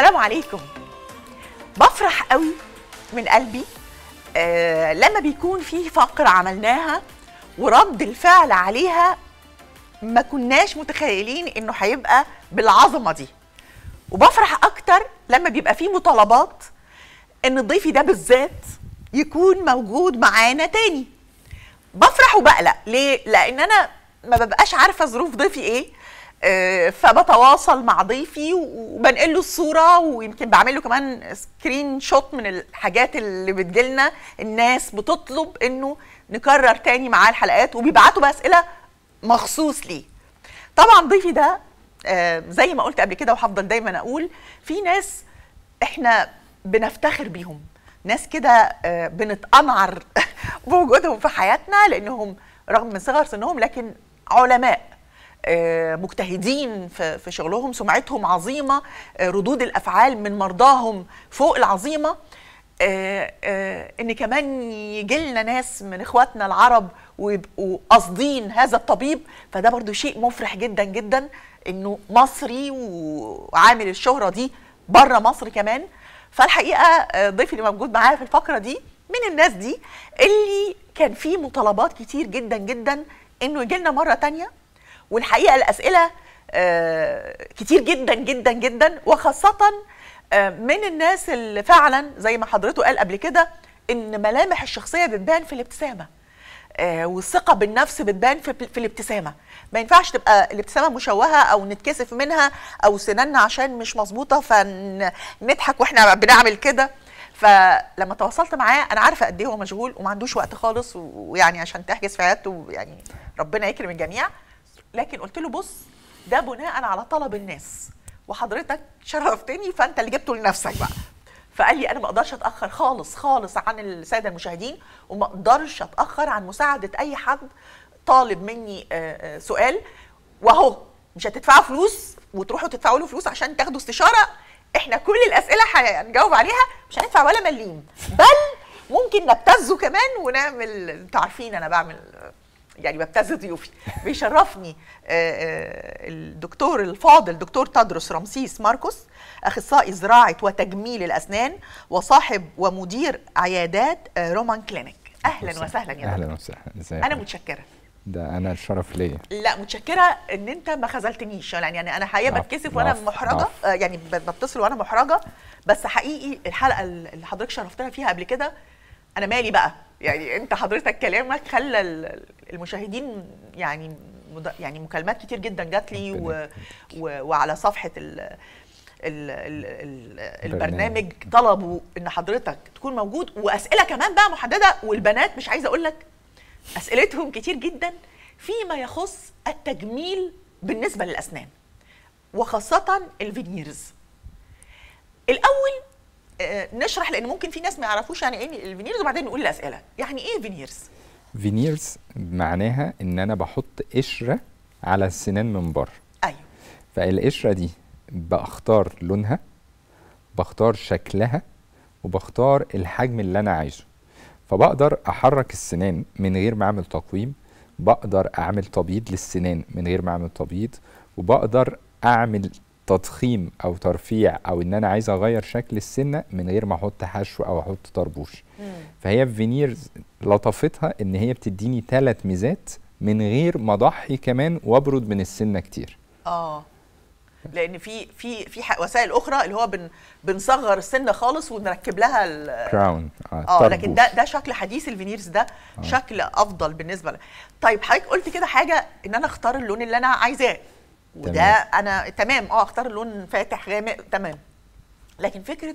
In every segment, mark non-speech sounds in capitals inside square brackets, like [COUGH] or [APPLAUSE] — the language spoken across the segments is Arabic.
السلام عليكم بفرح قوي من قلبي آه لما بيكون في فقرة عملناها ورد الفعل عليها ما كناش متخيلين انه هيبقى بالعظمة دي وبفرح اكتر لما بيبقى في مطالبات ان ضيفي ده بالذات يكون موجود معانا تاني بفرح وبقلق ليه لان انا ما ببقاش عارفه ظروف ضيفي ايه آه، فبتواصل مع ضيفي وبنقل له الصوره ويمكن بعمل له كمان سكرين شوت من الحاجات اللي بتجيلنا الناس بتطلب انه نكرر تاني معاه الحلقات وبيبعتوا بقى اسئله مخصوص ليه طبعا ضيفي ده آه، زي ما قلت قبل كده وهفضل دايما اقول في ناس احنا بنفتخر بيهم ناس كده آه، بنتقمعر [LAUGHS] بوجودهم في حياتنا لانهم رغم من صغر سنهم لكن علماء آه، مجتهدين في شغلهم سمعتهم عظيمه آه، ردود الافعال من مرضاهم فوق العظيمه آه، ان كمان يجي لنا ناس من اخواتنا العرب ويبقوا قاصدين هذا الطبيب فده برضو شيء مفرح جدا جدا انه مصري وعامل الشهره دي بره مصر كمان فالحقيقه ضيفي اللي موجود معايا في الفقره دي من الناس دي اللي كان فيه مطالبات كتير جدا جدا انه يجي لنا مره تانية والحقيقه الاسئله آه، كتير جدا جدا جدا وخاصه آه، من الناس اللي فعلا زي ما حضرته قال قبل كده ان ملامح الشخصيه بتبان في الابتسامه آه، والثقه بالنفس بتبان في, الابتسامه ما ينفعش تبقى الابتسامه مشوهه او نتكسف منها او سناننا عشان مش مظبوطه فنضحك واحنا بنعمل كده فلما تواصلت معاه انا عارفه قد ايه هو مشغول وما عندوش وقت خالص ويعني عشان تحجز في عيادته يعني ربنا يكرم الجميع لكن قلت له بص ده بناء على طلب الناس وحضرتك شرفتني فانت اللي جبته لنفسك بقى فقال لي انا ما اقدرش اتاخر خالص خالص عن الساده المشاهدين وما اقدرش اتاخر عن مساعده اي حد طالب مني آه، آه، سؤال واهو مش هتدفعوا فلوس وتروحوا تدفعوا له فلوس عشان تاخدوا استشاره احنا كل الاسئله هنجاوب عليها مش هندفع ولا مليم بل ممكن نبتزه كمان ونعمل انتوا عارفين انا بعمل يعني ببتز ضيوفي بيشرفني آه، آه، الدكتور الفاضل دكتور تدرس رمسيس ماركوس اخصائي زراعه وتجميل الاسنان وصاحب ومدير عيادات آه، رومان كلينيك اهلا وسهلا, يا اهلا وسهلا انا متشكره ده انا الشرف ليا لا متشكره ان انت ما خذلتنيش يعني انا انا حقيقه بتكسف وانا محرجه يعني بتصل وانا محرجه بس حقيقي الحلقه اللي حضرتك شرفتنا فيها قبل كده انا مالي بقى يعني انت حضرتك كلامك خلى المشاهدين يعني يعني مكالمات كتير جدا جات لي و... و... وعلى صفحه ال... ال ال البرنامج طلبوا ان حضرتك تكون موجود واسئله كمان بقى محدده والبنات مش عايزه اقول لك اسئلتهم كتير جدا فيما يخص التجميل بالنسبه للاسنان وخاصه الفينيرز الاول آه، نشرح لان ممكن في ناس ما يعرفوش يعني ايه الفينيرز وبعدين نقول الاسئله يعني ايه فينيرز فينيرز معناها ان انا بحط قشره على السنان من بره ايوه فالقشره دي بختار لونها بختار شكلها وبختار الحجم اللي انا عايزه فبقدر احرك السنان من غير ما اعمل تقويم بقدر اعمل تبييض للسنان من غير ما اعمل تبييض وبقدر اعمل تضخيم او ترفيع او ان انا عايز اغير شكل السنه من غير ما احط حشو او احط طربوش فهي فينيرز لطفتها ان هي بتديني ثلاث ميزات من غير ما اضحي كمان وابرد من السنه كتير اه لان في في في وسائل اخرى اللي هو بن بنصغر السنه خالص ونركب لها الكراون آه،, اه لكن ده ده شكل حديث الفينيرز ده آه. شكل افضل بالنسبه لك طيب حضرتك قلت كده حاجه ان انا اختار اللون اللي انا عايزاه وده تمام. انا تمام اه اختار لون فاتح غامق تمام لكن فكره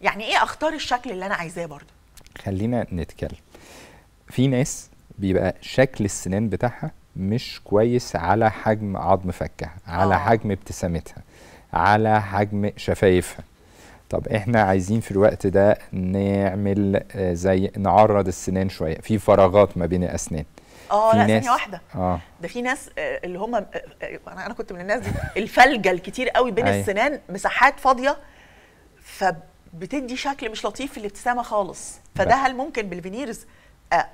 يعني ايه اختار الشكل اللي انا عايزاه برضه خلينا نتكلم في ناس بيبقى شكل السنان بتاعها مش كويس على حجم عظم فكها على آه. حجم ابتسامتها على حجم شفايفها طب احنا عايزين في الوقت ده نعمل آه، زي نعرض السنان شويه في فراغات ما بين الاسنان اه لا ثانيه واحده اه ده في ناس آه، اللي هم آه، آه، انا كنت من الناس دي [LAUGHS] الفلجه الكتير قوي بين أيوة. السنان مساحات فاضيه فبتدي شكل مش لطيف في الابتسامه خالص فده هل ممكن بالفينيرز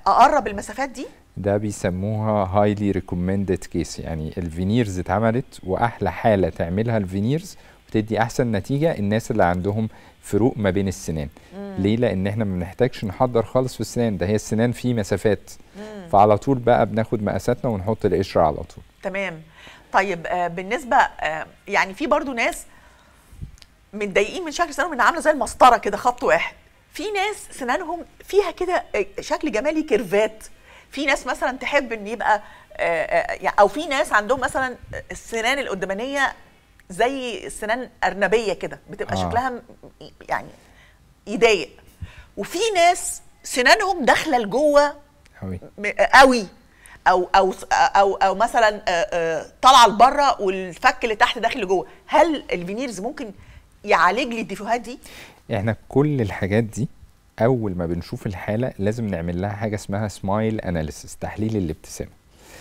اقرب المسافات دي ده بيسموها هايلي ريكومندد كيس يعني الفينيرز اتعملت واحلى حاله تعملها الفينيرز بتدي احسن نتيجه الناس اللي عندهم فروق ما بين السنان مم. ليه لان احنا ما بنحتاجش نحضر خالص في السنان ده هي السنان في مسافات مم. فعلى طول بقى بناخد مقاساتنا ونحط القشره على طول تمام طيب آه بالنسبه آه يعني في برضو ناس متضايقين من, من شكل سنانهم انها عامله زي المسطره كده خط واحد في ناس سنانهم فيها كده آه، شكل جمالي كيرفات في ناس مثلا تحب ان يبقى آه، آه، يعني، او في ناس عندهم مثلا السنان القدامانيه زي سنان ارنبيه كده بتبقى آه. شكلها يعني يضايق وفي ناس سنانهم داخله لجوه قوي او او او او مثلا آه، آه، طالعه لبره والفك اللي تحت داخل لجوه هل الفينيرز ممكن يعالج لي الديفوهات دي احنا كل الحاجات دي اول ما بنشوف الحاله لازم نعمل لها حاجه اسمها سمايل اناليسيس تحليل الابتسامه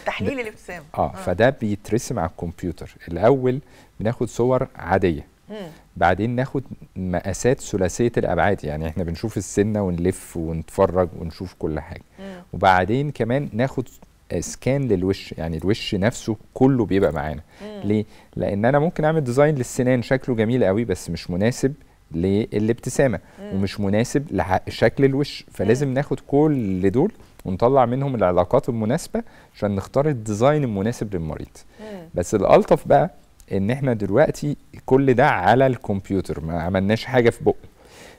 تحليل الابتسامه آه،, اه فده بيترسم على الكمبيوتر الاول بناخد صور عاديه مم. بعدين ناخد مقاسات ثلاثيه الابعاد يعني احنا بنشوف السنه ونلف ونتفرج ونشوف كل حاجه مم. وبعدين كمان ناخد سكان آه، للوش يعني الوش نفسه كله بيبقى معانا ليه لان انا ممكن اعمل ديزاين للسنان شكله جميل قوي بس مش مناسب للابتسامه ومش مناسب لشكل الوش فلازم مم. ناخد كل دول ونطلع منهم العلاقات المناسبه عشان نختار الديزاين المناسب للمريض بس الالطف بقى ان احنا دلوقتي كل ده على الكمبيوتر ما عملناش حاجه في بقه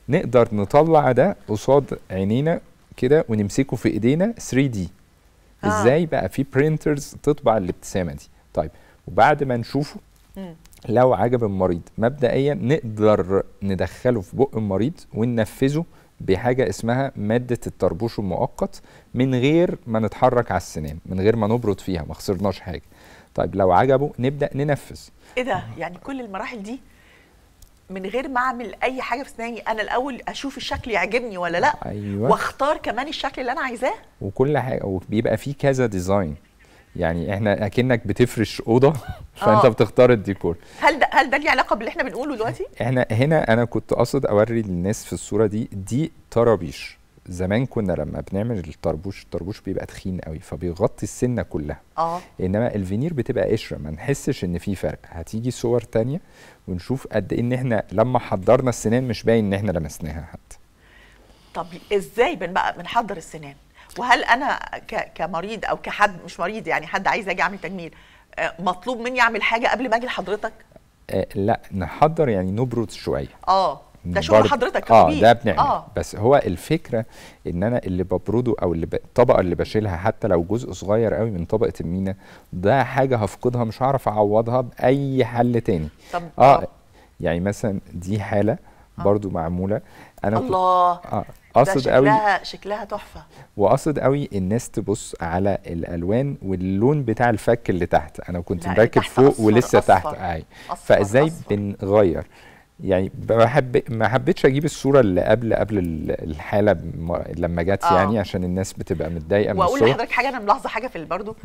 نقدر نطلع ده قصاد عينينا كده ونمسكه في ايدينا 3 دي آه. ازاي بقى في برينترز تطبع الابتسامه دي طيب وبعد ما نشوفه لو عجب المريض مبدئيا نقدر ندخله في بق المريض وننفذه بحاجه اسمها ماده الطربوش المؤقت من غير ما نتحرك على السنان من غير ما نبرد فيها ما خسرناش حاجه طيب لو عجبه نبدا ننفذ ايه ده يعني كل المراحل دي من غير ما اعمل اي حاجه في سناني انا الاول اشوف الشكل يعجبني ولا لا أيوة. واختار كمان الشكل اللي انا عايزاه وكل حاجه وبيبقى فيه كذا ديزاين يعني احنا اكنك بتفرش اوضه [LAUGHS] فانت آه. بتختار الديكور هل ده هل ده ليه علاقه باللي احنا بنقوله دلوقتي احنا هنا انا كنت اقصد اوري للناس في الصوره دي دي طرابيش زمان كنا لما بنعمل الطربوش الطربوش بيبقى تخين قوي فبيغطي السنه كلها اه انما الفينير بتبقى قشره ما نحسش ان في فرق هتيجي صور تانية ونشوف قد ايه ان احنا لما حضرنا السنان مش باين ان احنا لمسناها حتى طب ازاي بنبقى بنحضر السنان وهل انا كمريض او كحد مش مريض يعني حد عايز اجي اعمل تجميل آه، مطلوب مني اعمل حاجه قبل ما اجي لحضرتك آه لا نحضر يعني نبرد شويه اه ده شغل حضرتك اه ده بنعمل آه. بس هو الفكره ان انا اللي ببرده او اللي ب... الطبقه اللي بشيلها حتى لو جزء صغير قوي من طبقه المينا ده حاجه هفقدها مش هعرف اعوضها باي حل تاني طب اه, آه. يعني مثلا دي حاله آه. برضو معموله انا الله آه. قصد قوي شكلها شكلها تحفه وقصد قوي الناس تبص على الالوان واللون بتاع الفك اللي تحت انا كنت مركب فوق أصفر ولسه أصفر تحت اهي فازاي بنغير يعني ما ما حبيتش اجيب الصوره اللي قبل قبل الحاله لما جت آه. يعني عشان الناس بتبقى متضايقه من الصوره واقول لحضرتك حاجه انا ملاحظه حاجه في برضو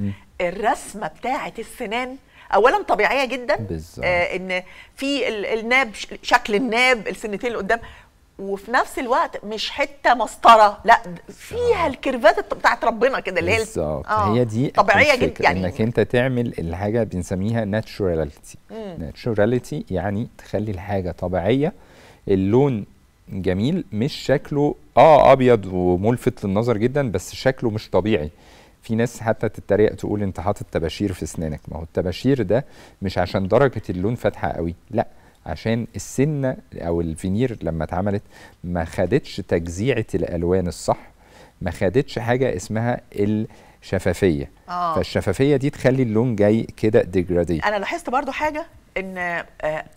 الرسمه بتاعه السنان اولا طبيعيه جدا آه ان في الناب شكل الناب السنتين اللي قدام وفي نفس الوقت مش حته مسطره لا فيها آه. الكيرفات بتاعت ربنا كده اللي هي بالظبط آه. هي دي طبيعيه جدا يعني انك انت تعمل الحاجه بنسميها ناتشوراليتي ناتشوراليتي يعني تخلي الحاجه طبيعيه اللون جميل مش شكله اه ابيض وملفت للنظر جدا بس شكله مش طبيعي في ناس حتى تتريق تقول انت حاطط طباشير في اسنانك ما هو الطباشير ده مش عشان درجه اللون فاتحه قوي لا عشان السنه او الفينير لما اتعملت ما خدتش تجزيعه الالوان الصح ما خدتش حاجه اسمها الشفافيه آه. فالشفافيه دي تخلي اللون جاي كده ديجرادي انا لاحظت برضو حاجه ان آه،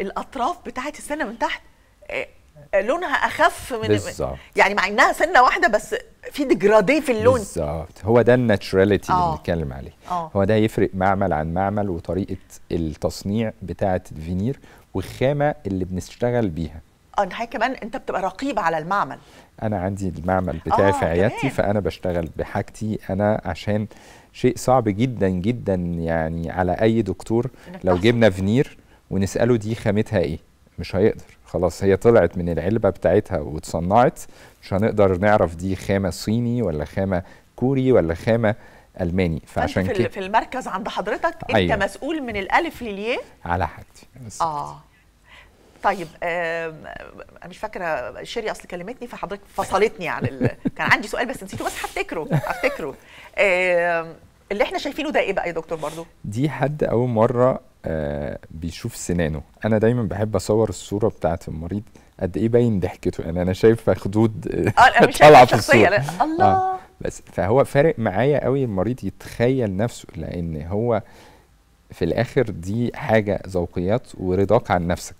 الاطراف بتاعت السنه من تحت آه، لونها اخف من بالزبط. يعني مع انها سنه واحده بس في ديجرادي في اللون بالظبط هو ده الناتشراليتي اللي آه. بنتكلم عليه أوه. هو ده يفرق معمل عن معمل وطريقه التصنيع بتاعه الفينير والخامه اللي بنشتغل بيها اه حاجه كمان انت بتبقى رقيب على المعمل انا عندي المعمل بتاعي آه، في عيادتي فانا بشتغل بحاجتي انا عشان شيء صعب جدا جدا يعني على اي دكتور لو جبنا فينير ونساله دي خامتها ايه مش هيقدر خلاص هي طلعت من العلبه بتاعتها واتصنعت مش هنقدر نعرف دي خامه صيني ولا خامه كوري ولا خامه الماني فعشان كده في المركز عند حضرتك أيوة. انت مسؤول من الالف للياء على حاجتي اه طيب آه انا مش فاكره شيري اصل كلمتني فحضرتك فصلتني عن ال... [LAUGHS] كان عندي سؤال بس نسيته بس هفتكره هفتكره آه اللي احنا شايفينه ده ايه بقى يا دكتور برضو دي حد اول مره آه، بيشوف سنانه انا دايما بحب اصور الصوره بتاعه المريض قد ايه باين ضحكته يعني انا شايفه خدود آه، [LAUGHS] طالعه في الصوره الله آه. بس فهو فارق معايا قوي المريض يتخيل نفسه لان هو في الاخر دي حاجه ذوقيات ورضاك عن نفسك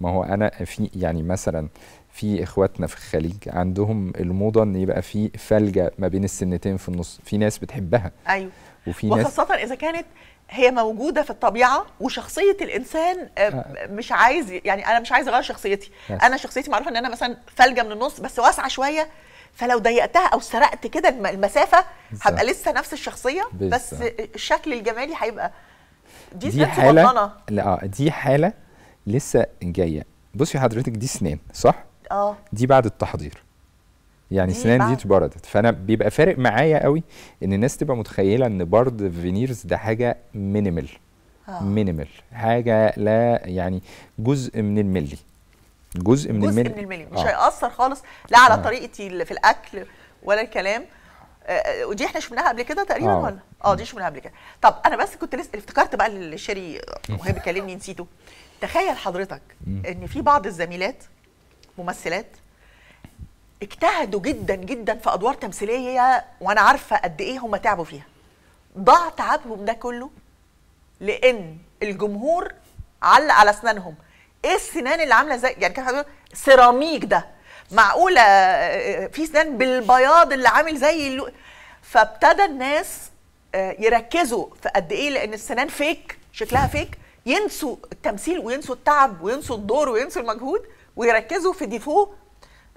ما هو انا في يعني مثلا في اخواتنا في الخليج عندهم الموضه ان يبقى في فلجه ما بين السنتين في النص في ناس بتحبها ايوه وفي ناس وخاصه اذا كانت هي موجوده في الطبيعه وشخصيه الانسان آه، آه. مش عايز يعني انا مش عايز اغير شخصيتي انا شخصيتي معروفه ان انا مثلا فلجه من النص بس واسعه شويه فلو ضيقتها او سرقت كده المسافه هبقى لسه نفس الشخصيه بس الشكل الجمالي هيبقى دي, دي حاله لا آه، دي حاله لسه جايه بصي حضرتك دي سنان صح اه دي بعد التحضير يعني سنان دي اتبردت فانا بيبقى فارق معايا قوي ان الناس تبقى متخيله ان برد فينيرز ده حاجه مينيمال آه. مينيمال حاجه لا يعني جزء من الملي جزء من جزء الملي من الملي مش آه. هيأثر خالص لا على آه. طريقتي في الاكل ولا الكلام آه،, آه ودي احنا شفناها قبل كده تقريبا آه. ولا اه دي شفناها قبل كده طب انا بس كنت لسه افتكرت بقى اللي وهي بتكلمني [LAUGHS] نسيته تخيل حضرتك ان في بعض الزميلات ممثلات اجتهدوا جدا جدا في ادوار تمثيليه وانا عارفه قد ايه هم تعبوا فيها ضاع تعبهم ده كله لان الجمهور علق على اسنانهم ايه السنان اللي عامله زي يعني كان سيراميك ده معقوله في سنان بالبياض اللي عامل زي اللو... فابتدى الناس آه، يركزوا في قد ايه لان السنان فيك شكلها فيك ينسوا التمثيل وينسوا التعب وينسوا الدور وينسوا المجهود ويركزوا في ديفو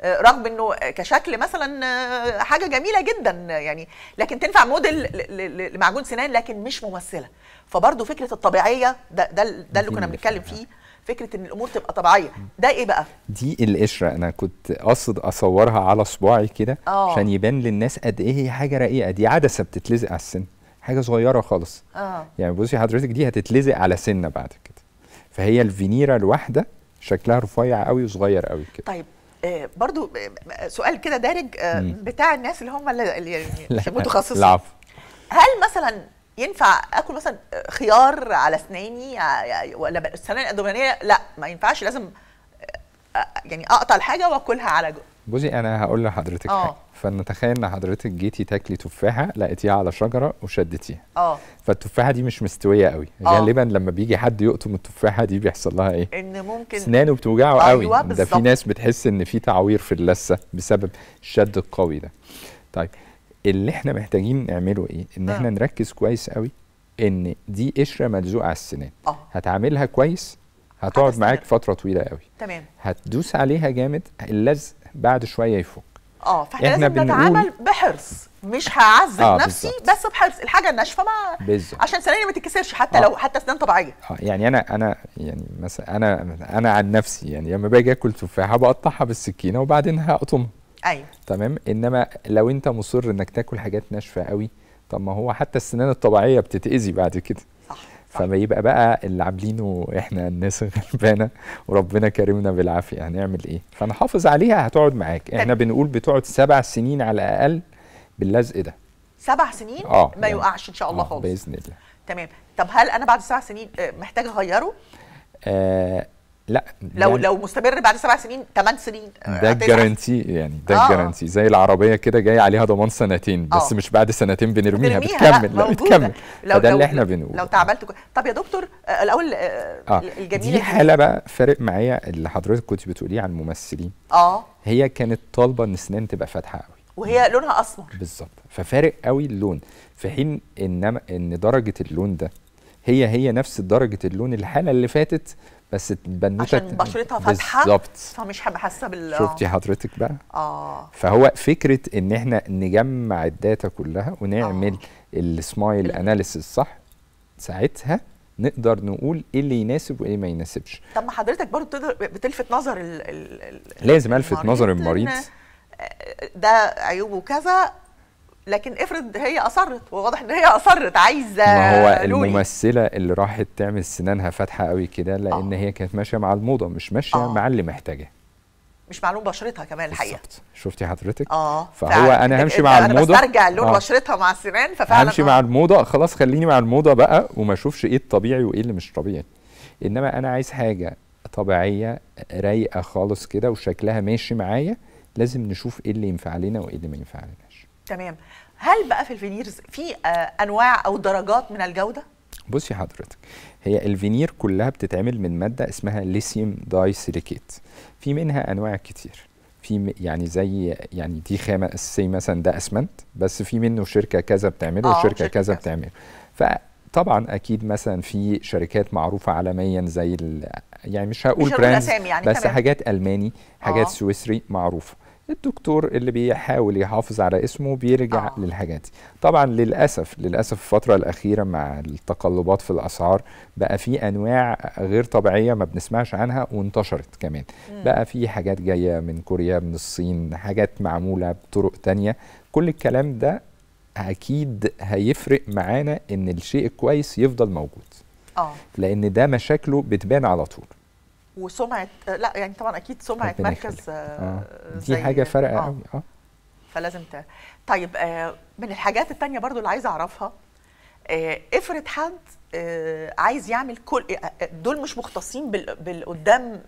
آه، رغم انه كشكل مثلا آه، حاجه جميله جدا يعني لكن تنفع موديل لمعجون سنان لكن مش ممثله فبرضه فكره الطبيعيه ده ده, ده اللي كنا بنتكلم فيه فكره ان الامور تبقى طبيعيه ده ايه بقى دي القشره انا كنت قصد اصورها على صباعي كده آه. عشان يبان للناس قد ايه هي حاجه رقيقه دي عدسه بتتلزق على السن حاجه صغيره خالص آه. يعني بصي حضرتك دي هتتلزق على سنه بعد كده فهي الفينيرا الواحده شكلها رفيع قوي وصغير قوي كده طيب آه، برضو آه، آه، سؤال كده دارج بتاع الناس اللي هم اللي يعني متخصصين العفو هل مثلا ينفع اكل مثلا خيار على اسناني ولا السنان الادمانيه لا ما ينفعش لازم يعني اقطع الحاجه واكلها على بوزي انا هقول لحضرتك آه. حاجه فنتخيل ان حضرتك جيتي تاكلي تفاحه لقيتيها على شجره وشدتيها اه فالتفاحه دي مش مستويه قوي آه. غالبا لما بيجي حد يقطم التفاحه دي بيحصل لها ايه ان ممكن اسنانه بتوجعه أيوة، قوي بالزبط. ده في ناس بتحس ان في تعوير في اللثه بسبب الشد القوي ده طيب اللي احنا محتاجين نعمله ايه ان آه. احنا آه. نركز كويس قوي ان دي قشره ملزوقه على السنان آه. هتعاملها كويس هتقعد معاك فتره طويله قوي تمام هتدوس عليها جامد اللزق بعد شويه يفك اه فاحنا يعني لازم نتعامل بحرص مش هعذب آه نفسي بس بحرص الحاجه الناشفه ما بالزبط. عشان سناني ما تتكسرش حتى آه. لو حتى اسنان طبيعيه اه يعني انا انا يعني مثلا انا انا عن نفسي يعني لما باجي اكل تفاحه بقطعها بالسكينه وبعدين هقطمها ايوه تمام انما لو انت مصر انك تاكل حاجات ناشفه قوي طب ما هو حتى السنان الطبيعيه بتتاذي بعد كده فما يبقى بقى اللي عاملينه احنا الناس الغلبانه [LAUGHS] وربنا كرمنا بالعافيه هنعمل ايه فنحافظ عليها هتقعد معاك احنا بنقول بتقعد سبع سنين على الاقل باللزق ده سبع سنين آه ما يعني. يوقعش ان شاء الله آه خالص باذن الله تمام طب هل انا بعد سبع سنين آه، محتاج اغيره آه لا لو يعني لو مستمر بعد سبع سنين ثمان سنين آه، ده الجارانتي يعني ده الجارانتي آه. زي العربيه كده جاي عليها ضمان سنتين بس آه. مش بعد سنتين بنرميها بتكمل لا بتكمل فده اللي احنا بنقوله لو تعبلت طب يا دكتور آه، الاول آه. الجميله دي حاله بقى فارق معايا اللي حضرتك كنت بتقوليه عن الممثلين اه هي كانت طالبه ان اسنان تبقى فاتحه قوي وهي لونها اسمر بالظبط ففارق قوي اللون في حين انما ان درجه اللون ده هي هي نفس درجه اللون الحاله اللي فاتت بس البنوته عشان بشرتها فاتحه بالظبط فمش هبقى حاسه بال شفتي حضرتك بقى؟ اه فهو فكره ان احنا نجمع الداتا كلها ونعمل آه. السمايل اناليسيس صح ساعتها نقدر نقول ايه اللي يناسب وايه ما يناسبش طب ما حضرتك برضه بتقدر بتلفت نظر ال لازم الفت نظر المريض آه، ده عيوبه كذا لكن افرض هي اصرت وواضح ان هي اصرت عايزه ما هو لولي. الممثله اللي راحت تعمل سنانها فاتحه قوي كده لان آه. هي كانت ماشيه مع الموضه مش ماشيه آه. مع اللي محتاجاه مش معلوم بشرتها كمان الحقيقه بالظبط شفتي حضرتك اه فهو فعلا. انا همشي مع الموضه ارجع لون آه. بشرتها مع السنان ففعلا همشي آه. مع الموضه خلاص خليني مع الموضه بقى وما اشوفش ايه الطبيعي وايه اللي مش طبيعي انما انا عايز حاجه طبيعيه رايقه خالص كده وشكلها ماشي معايا لازم نشوف ايه اللي ينفع لنا وايه اللي ما ينفعناش تمام هل بقى في الفينيرز في آه، انواع او درجات من الجوده بصي حضرتك هي الفينير كلها بتتعمل من ماده اسمها ليثيوم داي سيليكيت في منها انواع كتير في يعني زي يعني دي خامه اساسيه مثلا ده اسمنت بس في منه شركه كذا بتعمله آه، وشركه كذا بتعمله فطبعا اكيد مثلا في شركات معروفه عالميا زي يعني مش هقول براند يعني بس تمام. حاجات الماني حاجات آه. سويسري معروفه الدكتور اللي بيحاول يحافظ على اسمه بيرجع آه. للحاجات دي طبعا للاسف للاسف الفتره الاخيره مع التقلبات في الاسعار بقى في انواع غير طبيعيه ما بنسمعش عنها وانتشرت كمان م. بقى في حاجات جايه من كوريا من الصين حاجات معموله بطرق تانية كل الكلام ده اكيد هيفرق معانا ان الشيء الكويس يفضل موجود آه. لان ده مشاكله بتبان على طول وسمعه لا يعني طبعا اكيد سمعه مركز آه. آه. دي حاجه فارقه آه. قوي اه فلازم ت... طيب آه من الحاجات التانية برضو اللي عايزه اعرفها آه افرض حد آه عايز يعمل كل آه، آه، دول مش مختصين بال... بالقدام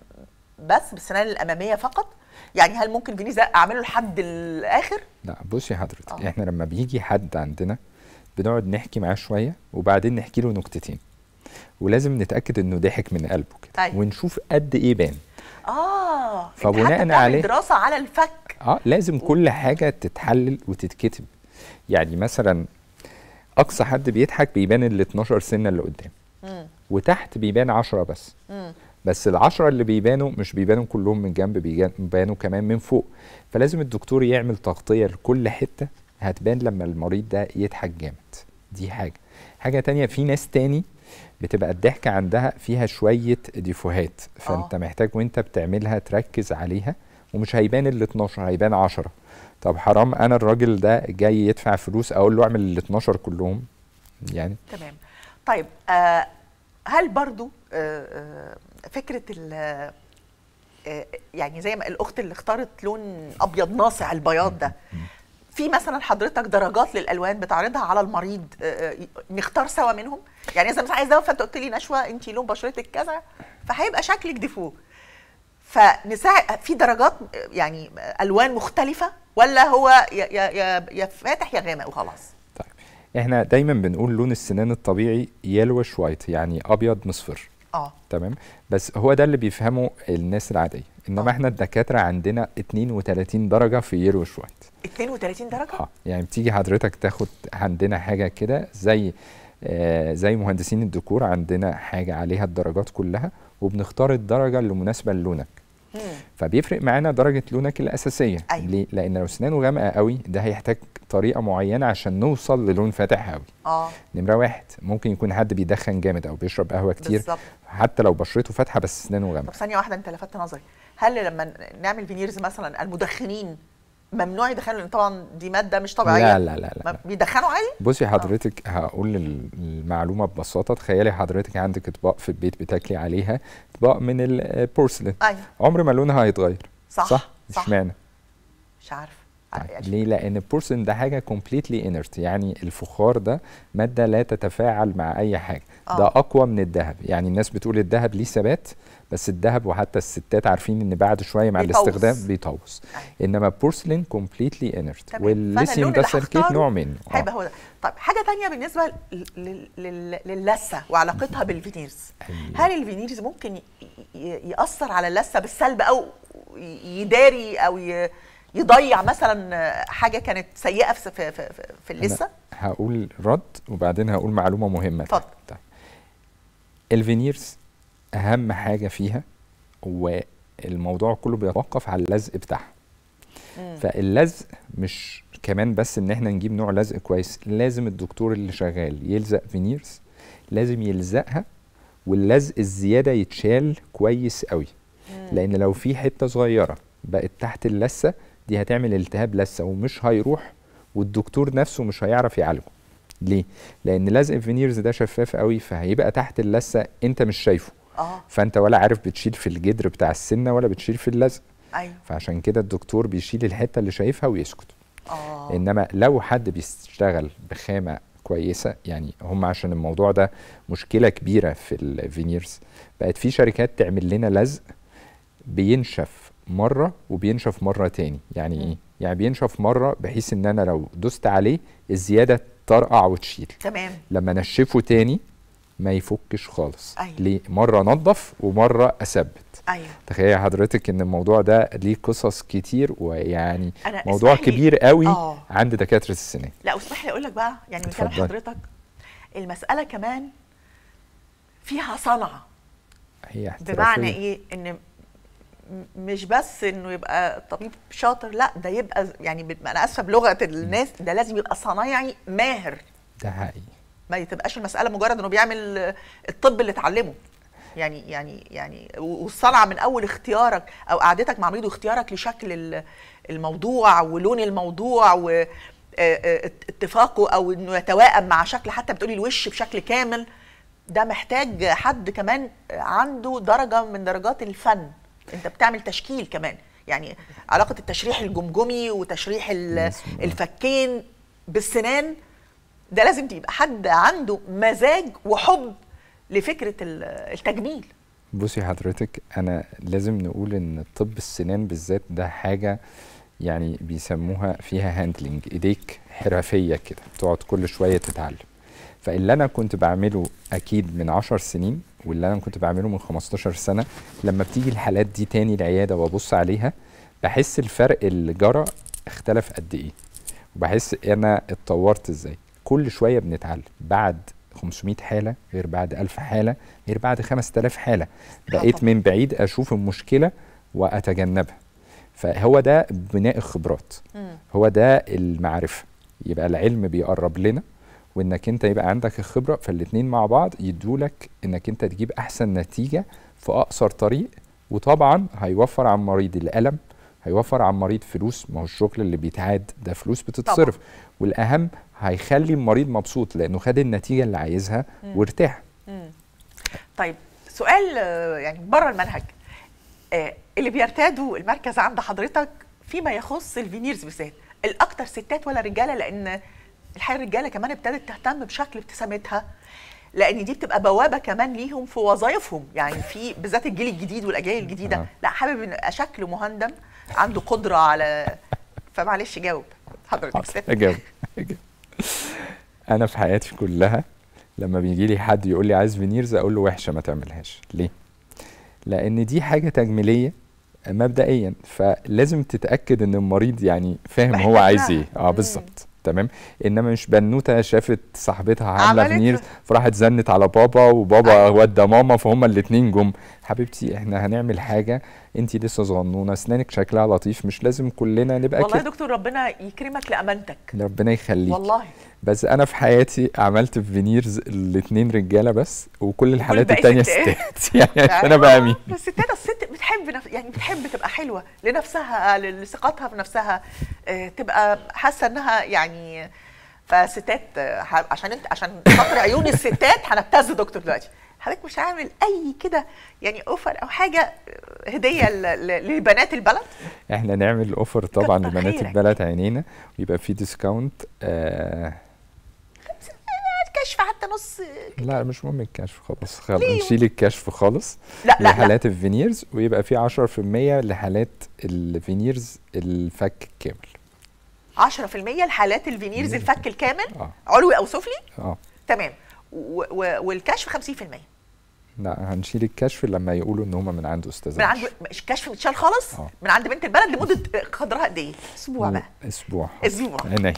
بس بالسنان الاماميه فقط يعني هل ممكن فينيزا اعمله لحد الاخر لا بصي حضرتك آه. احنا لما بيجي حد عندنا بنقعد نحكي معاه شويه وبعدين نحكي له نكتتين ولازم نتاكد انه ضحك من قلبه كده طيب. ونشوف قد ايه بان اه يعني فبناء عليه دراسه على الفك اه لازم كل حاجه تتحلل وتتكتب يعني مثلا اقصى حد بيضحك بيبان ال 12 سنه اللي قدام م. وتحت بيبان 10 بس م. بس ال 10 اللي بيبانوا مش بيبانوا كلهم من جنب بيبانوا كمان من فوق فلازم الدكتور يعمل تغطية لكل حتة هتبان لما المريض ده يضحك جامد دي حاجة حاجة تانية في ناس تاني بتبقى الضحكه عندها فيها شويه ديفوهات فانت أوه. محتاج وانت بتعملها تركز عليها ومش هيبان ال 12 هيبان 10 طب حرام انا الراجل ده جاي يدفع فلوس اقول له اعمل ال 12 كلهم يعني تمام طيب آه هل برضو آه, آه، فكره ال آه، آه، يعني زي ما الاخت اللي اختارت لون ابيض ناصع البياض ده في مثلا حضرتك درجات للالوان بتعرضها على المريض آه، آه، نختار سوا منهم يعني اذا مش عايز دواء فانت قلت لي نشوه انت لون بشرتك كذا فهيبقى شكلك ديفو فنساعد في درجات يعني الوان مختلفه ولا هو يا يا يا فاتح يا غامق وخلاص طيب احنا دايما بنقول لون السنان الطبيعي يلوش وايت يعني ابيض مصفر اه تمام بس هو ده اللي بيفهمه الناس العاديه انما احنا الدكاتره عندنا 32 درجه في يرو وشوايت 32 درجه اه يعني بتيجي حضرتك تاخد عندنا حاجه كده زي آه زي مهندسين الديكور عندنا حاجه عليها الدرجات كلها وبنختار الدرجه اللي مناسبه للونك فبيفرق معانا درجه لونك الاساسيه أيوة. ليه لان لو اسنانه غامقه قوي ده هيحتاج طريقه معينه عشان نوصل للون فاتح قوي اه نمره واحد ممكن يكون حد بيدخن جامد او بيشرب قهوه كتير بالزبط. حتى لو بشرته فاتحه بس اسنانه غامقه طب ثانيه واحده انت لفتت نظري هل لما نعمل فينيرز مثلا المدخنين ممنوع يدخنوا لان طبعا دي ماده مش طبيعيه لا لا لا, لا. بيدخنوا عادي بصي آه. حضرتك هقول المعلومه ببساطه تخيلي حضرتك عندك اطباق في البيت بتاكلي عليها اطباق من البورسلين آه، أيوة. عمر ما لونها هيتغير صح صح, صح. مش عارفه يعني ليه لان البورسلين ده حاجه كومبليتلي انرت يعني الفخار ده ماده لا تتفاعل مع اي حاجه أوه. ده اقوى من الذهب يعني الناس بتقول الذهب ليه ثبات بس الذهب وحتى الستات عارفين ان بعد شويه مع بيطوص. الاستخدام بيطوس آه. انما البورسلين كومبليتلي انرت والليثيوم ده سيركيت نوع منه هيبقى هو ده طيب حاجه ثانيه بالنسبه للثه وعلاقتها [LAUGHS] بالفينيرز أيوة. هل الفينيرز ممكن ياثر على اللثه بالسلب او يداري او ي... يضيع مثلا حاجه كانت سيئه في في في, في لسه هقول رد وبعدين هقول معلومه مهمه اتفضل طيب الفينيرز اهم حاجه فيها والموضوع كله بيتوقف على اللزق بتاعها فاللزق مش كمان بس ان احنا نجيب نوع لزق كويس لازم الدكتور اللي شغال يلزق فينيرز لازم يلزقها واللزق الزياده يتشال كويس قوي لان لو في حته صغيره بقت تحت اللثه دي هتعمل التهاب لسه ومش هيروح والدكتور نفسه مش هيعرف يعالجه ليه لان لزق الفينيرز ده شفاف قوي فهيبقى تحت اللثه انت مش شايفه آه. فانت ولا عارف بتشيل في الجدر بتاع السنه ولا بتشيل في اللزق ايوه فعشان كده الدكتور بيشيل الحته اللي شايفها ويسكت آه. انما لو حد بيشتغل بخامه كويسه يعني هم عشان الموضوع ده مشكله كبيره في الفينيرز بقت في شركات تعمل لنا لزق بينشف مره وبينشف مره تاني يعني م. ايه يعني بينشف مره بحيث ان انا لو دوست عليه الزياده ترقع وتشيل تمام لما نشفه تاني ما يفكش خالص أيوة. ليه مره انضف ومره اثبت ايوه تخيل حضرتك ان الموضوع ده ليه قصص كتير ويعني موضوع كبير قوي أوه. عند دكاتره السنان لا اسمح لي اقول لك بقى يعني من كلام حضرتك المساله كمان فيها صنعه هي بمعنى ايه ان مش بس انه يبقى طبيب شاطر لا ده يبقى يعني انا اسفه بلغه الناس ده لازم يبقى صنايعي ماهر ده حقيقي ما تبقاش المساله مجرد انه بيعمل الطب اللي اتعلمه يعني يعني يعني والصنعه من اول اختيارك او قعدتك مع مريض واختيارك لشكل الموضوع ولون الموضوع و اتفاقه او انه يتواءم مع شكل حتى بتقولي الوش بشكل كامل ده محتاج حد كمان عنده درجه من درجات الفن انت بتعمل تشكيل كمان يعني علاقه التشريح الجمجمي وتشريح الفكين بالسنان ده لازم يبقى حد عنده مزاج وحب لفكره التجميل بصي حضرتك انا لازم نقول ان طب السنان بالذات ده حاجه يعني بيسموها فيها هاندلنج ايديك حرفيه كده تقعد كل شويه تتعلم فاللي انا كنت بعمله اكيد من 10 سنين واللي انا كنت بعمله من 15 سنه لما بتيجي الحالات دي تاني العياده وابص عليها بحس الفرق اللي جرى اختلف قد ايه وبحس انا اتطورت ازاي كل شويه بنتعلم بعد 500 حاله غير بعد 1000 حاله غير بعد 5000 حاله بقيت من بعيد اشوف المشكله واتجنبها فهو ده بناء الخبرات هو ده المعرفه يبقى العلم بيقرب لنا وانك انت يبقى عندك الخبره فالاثنين مع بعض يدولك انك انت تجيب احسن نتيجه في اقصر طريق وطبعا هيوفر عن مريض الالم هيوفر عن مريض فلوس ما هو الشغل اللي بيتعاد ده فلوس بتتصرف طبعا. والاهم هيخلي المريض مبسوط لانه خد النتيجه اللي عايزها وارتاح طيب سؤال يعني بره المنهج آه، اللي بيرتادوا المركز عند حضرتك فيما يخص الفينيرز بالذات الاكثر ستات ولا رجاله لان الحقيقه الرجاله كمان ابتدت تهتم بشكل ابتسامتها لان دي بتبقى بوابه كمان ليهم في وظائفهم يعني في بالذات الجيل الجديد والاجيال الجديده نعم. لا حابب ان شكله مهندم عنده قدره على [LAUGHS] فمعلش جاوب حضرتك اجاوب انا في حياتي كلها لما بيجي لي حد يقول لي عايز فينيرز اقول له وحشه ما تعملهاش ليه لان دي حاجه تجميليه مبدئيا فلازم تتاكد ان المريض يعني فاهم هو عايز ايه اه بالظبط تمام انما مش بنوته شافت صاحبتها عامله فينيرز فراحت زنت على بابا وبابا أيوة. ودى ماما فهم الاثنين جم حبيبتي احنا هنعمل حاجه انت لسه صغنونه اسنانك شكلها لطيف مش لازم كلنا نبقى والله يا دكتور ربنا يكرمك لامانتك ربنا يخليك والله بس انا في حياتي عملت في فينيرز الاثنين رجاله بس وكل الحالات الثانيه ستات [LAUGHS] يعني, يعني انا بقى مين بس الستات الست بتحب نف... يعني بتحب تبقى حلوه لنفسها لثقتها في نفسها آه، تبقى حاسه انها يعني فستات عشان انت عشان خاطر عيون الستات هنبتز دكتور دلوقتي حضرتك مش عامل اي كده يعني اوفر او حاجه هديه لبنات البلد احنا نعمل اوفر طبعا لبنات البلد عينينا ويبقى في ديسكاونت آه, آه، كشف حتى نص لا مش مهم الكشف خالص خلاص نشيل الكشف خالص لا لا لحالات لا. الفينيرز ويبقى في 10% لحالات الفينيرز الفك الكامل 10% لحالات الفينيرز الفك الكامل آه. علوي او سفلي اه تمام والكشف 50% لا هنشيل الكشف لما يقولوا ان هم من عند استاذ من عند مش كشف متشال خالص آه. من عند بنت البلد لمده قدرها قد ايه؟ اسبوع بقى اسبوع اسبوع عينيا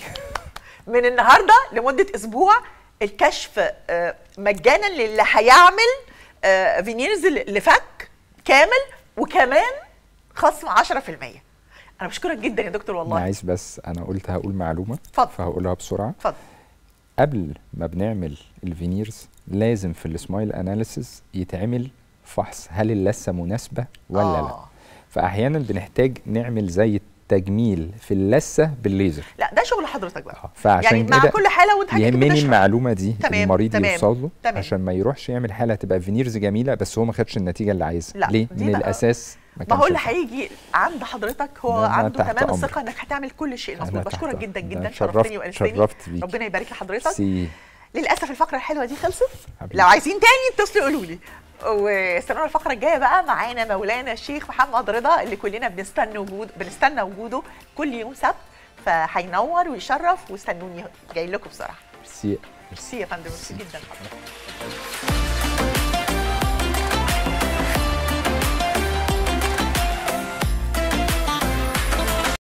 [LAUGHS] من النهارده لمده اسبوع الكشف آه، مجانا للي هيعمل فينيرز آه، لفك كامل وكمان خصم 10% انا بشكرك جدا يا دكتور والله عايز بس انا قلت هقول معلومه فضل. فهقولها بسرعه اتفضل قبل ما بنعمل الفينيرز لازم في السمايل اناليسيس يتعمل فحص هل اللثه مناسبه ولا آه. لا فاحيانا بنحتاج نعمل زي التجميل في اللثه بالليزر لا ده شغل حضرتك بقى آه. فعشان يعني مع كل حاله وانت يهمني المعلومه دي تمام. المريض تمام. يوصل له تمام. عشان ما يروحش يعمل حاله تبقى فينيرز جميله بس هو ما خدش النتيجه اللي عايزها لا. ليه من بقى. الاساس ما, ما هو اللي هيجي عند حضرتك هو عنده تمام الثقه انك هتعمل كل شيء مظبوط بشكرك جدا جدا شرفتني وانستني ربنا يبارك لحضرتك سي. للاسف الفقره الحلوه دي خلصت حبيب. لو عايزين تاني اتصلوا قولوا لي واستنونا الفقره الجايه بقى معانا مولانا الشيخ محمد رضا اللي كلنا بنستنى وجود بنستنى وجوده كل يوم سبت فهينور ويشرف واستنوني جاي لكم بسرعه ميرسي ميرسي يا فندم ميرسي جدا حضرتك